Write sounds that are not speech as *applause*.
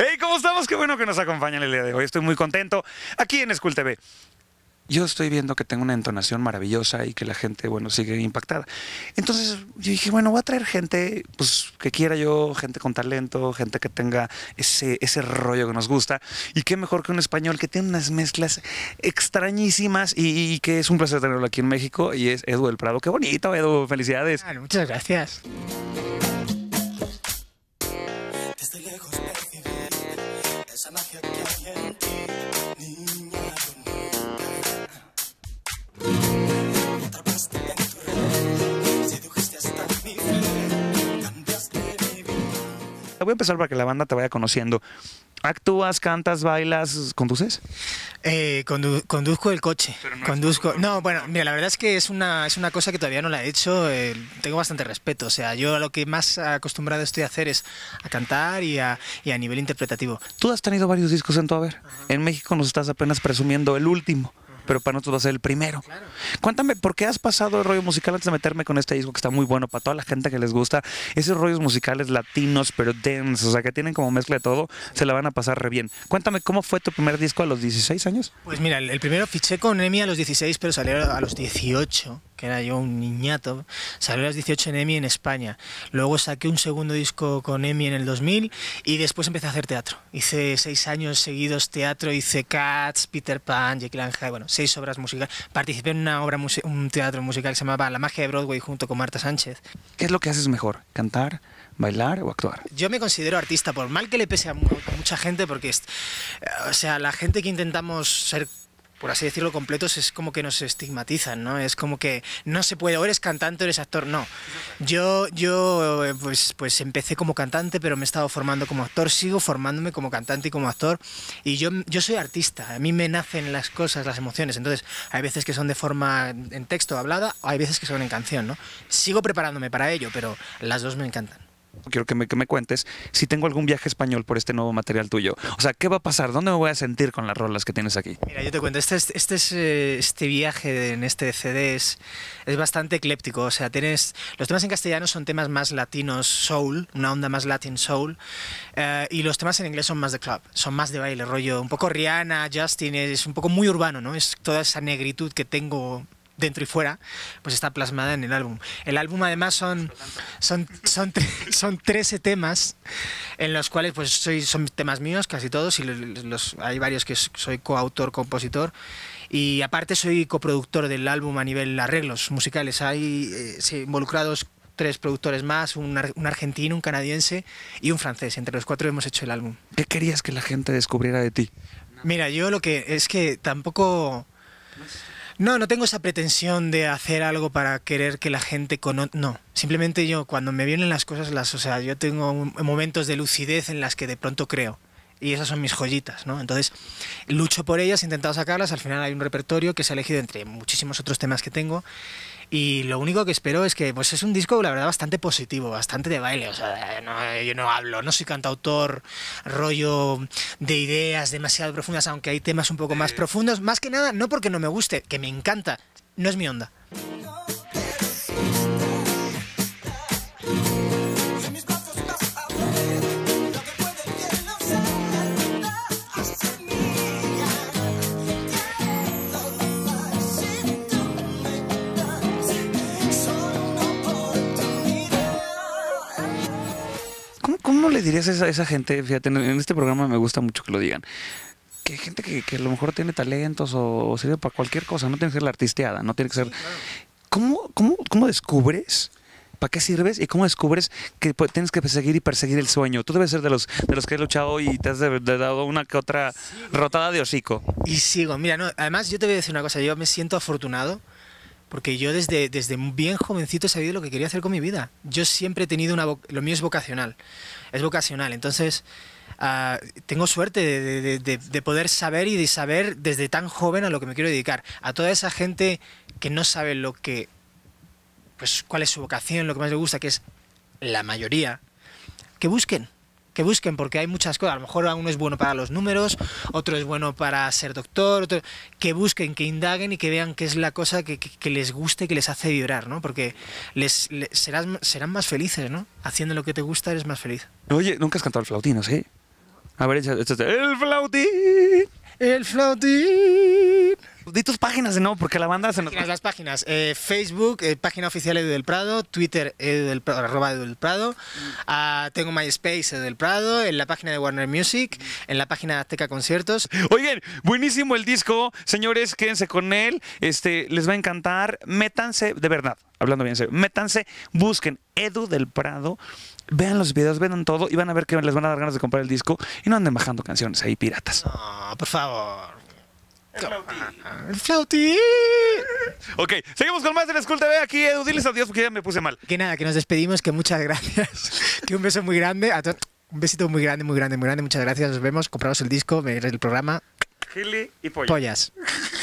Hey, ¿cómo estamos? Qué bueno que nos acompañan el día de hoy. Estoy muy contento aquí en School TV. Yo estoy viendo que tengo una entonación maravillosa y que la gente, bueno, sigue impactada. Entonces yo dije, bueno, voy a traer gente pues, que quiera yo, gente con talento, gente que tenga ese, ese rollo que nos gusta. Y qué mejor que un español que tiene unas mezclas extrañísimas y, que es un placer tenerlo aquí en México. Y es Edu El Prado. Qué bonito, Edu. Felicidades. muchas gracias. Voy a empezar para que la banda te vaya conociendo. ¿Actúas, cantas, bailas, conduces? Eh, conduzco el coche. conduzco. No, bueno, mira, la verdad es que es una, es una cosa que todavía no la he hecho. tengo bastante respeto. O sea, yo lo que más acostumbrado estoy a hacer es a cantar y a, nivel interpretativo. Tú has tenido varios discos en tu haber. En México nos estás apenas presumiendo el último pero para nosotros va a ser el primero. Cuéntame, ¿por qué has pasado el rollo musical antes de meterme con este disco que está muy bueno para toda la gente que les gusta? Esos rollos musicales latinos, pero dense, o sea, que tienen como mezcla de todo, se la van a pasar re bien. Cuéntame, ¿cómo fue tu primer disco a los 16 años? Pues mira, el, primero fiché con EMI a los 16, pero salió a los 18 que era yo un niñato, salió a las 18 en EMI en España. Luego saqué un segundo disco con EMI en el 2000 y después empecé a hacer teatro. Hice seis años seguidos teatro, hice Cats, Peter Pan, Jekyll and Hyde, bueno, seis obras musicales. Participé en una obra, un teatro musical que se llamaba La magia de Broadway junto con Marta Sánchez. ¿Qué es lo que haces mejor? ¿Cantar? bailar o actuar? Yo me considero artista, por mal que le pese a, mucha gente, porque, eh, o sea, la gente que intentamos ser por así decirlo, completos, es como que nos estigmatizan, ¿no? Es como que no se puede, o eres cantante o eres actor, no. Yo, yo eh, pues, pues empecé como cantante, pero me he estado formando como actor, sigo formándome como cantante y como actor, y yo, yo soy artista, a mí me nacen las cosas, las emociones, entonces hay veces que son de forma en texto hablada, o hay veces que son en canción, ¿no? Sigo preparándome para ello, pero las dos me encantan quiero que me, que me cuentes si tengo algún viaje español por este nuevo material tuyo. O sea, ¿qué va a pasar? ¿Dónde me voy a sentir con las rolas que tienes aquí? Mira, yo te cuento, este, este, eh, este viaje en este CD es, es, bastante ecléptico. O sea, tienes. Los temas en castellano son temas más latinos soul, una onda más latin soul. Eh, y los temas en inglés son más de club, son más de baile, rollo. Un poco Rihanna, Justin, es un poco muy urbano, ¿no? Es toda esa negritud que tengo dentro y fuera, pues está plasmada en el álbum. El álbum además son, son, son, son 13 temas en los cuales pues soy, son temas míos casi todos y los, hay varios que soy coautor, compositor. Y aparte soy coproductor del álbum a nivel arreglos musicales. Hay eh, involucrados tres productores más, un, un, argentino, un canadiense y un francés. Entre los cuatro hemos hecho el álbum. ¿Qué querías que la gente descubriera de ti? Mira, yo lo que es que tampoco... No, no tengo esa pretensión de hacer algo para querer que la gente conozca. No, simplemente yo cuando me vienen las cosas, o sea, yo tengo momentos de lucidez en las que de pronto creo. Y esas son mis joyitas, ¿no? Entonces, lucho por ellas, he intentado sacarlas, al final hay un repertorio que se ha elegido entre muchísimos otros temas que tengo y lo único que espero es que pues es un disco, la verdad, bastante positivo, bastante de baile. O sea, yo no hablo, no soy cantautor, rollo de ideas demasiado profundas, aunque hay temas un poco más profundos. Más que nada, no porque no me guste, que me encanta, no es mi onda. ¿Cómo le dirías a esa, gente? Fíjate, en este programa me gusta mucho que lo digan. Que gente que, a lo mejor tiene talentos o, sirve para cualquier cosa. No tiene que ser la artisteada, no tiene que ser. ¿Cómo, descubres? ¿Para qué sirves? ¿Y cómo descubres que tienes que perseguir y perseguir el sueño? Tú debes ser de los, de los que has luchado y te has dado una que otra rotada de hocico. Y sigo. Mira, además yo te voy a decir una cosa. Yo me siento afortunado porque yo desde, desde bien jovencito he sabido lo que quería hacer con mi vida. Yo siempre he tenido una... Lo mío es vocacional, es vocacional. Entonces, ah, tengo suerte de, de, poder saber y de saber desde tan joven a lo que me quiero dedicar. A toda esa gente que no sabe lo que... Pues cuál es su vocación, lo que más le gusta, que es la mayoría, que busquen que busquen, porque hay muchas cosas. A lo mejor uno es bueno para los números, otro es bueno para ser doctor, que busquen, que indaguen y que vean qué es la cosa que, que, les guste, que les hace vibrar, ¿no? Porque les, serán, serán más felices, ¿no? Haciendo lo que te gusta eres más feliz. Oye, nunca has cantado el flautín, ¿sí? A ver, échate. ¡El flautín! ¡El flautín! De tus páginas de nuevo, porque la banda se nos. las páginas. Eh, Facebook, eh, página oficial Edu del Prado, Twitter, Edu del Prado, arroba Edu del Prado. Mm. Ah, tengo MySpace Edu del Prado, en la página de Warner Music, mm. en la página de Azteca Conciertos. Oigan, buenísimo el disco, señores, quédense con él. Este, les va a encantar. Métanse, de verdad, hablando bien serio, métanse, busquen Edu del Prado vean los videos, vean todo y van a ver que les van a dar ganas de comprar el disco y no anden bajando canciones ahí piratas. No, por favor. El flauti. Ok, seguimos con más de la School TV aquí, Edu. Diles adiós porque ya me puse mal. Que nada, que nos despedimos, que muchas gracias. *laughs* que un beso muy grande. un besito muy grande, muy grande, muy grande. Muchas gracias. Nos vemos. Compraros el disco, ver el programa. Gili y Pollas. pollas. *laughs*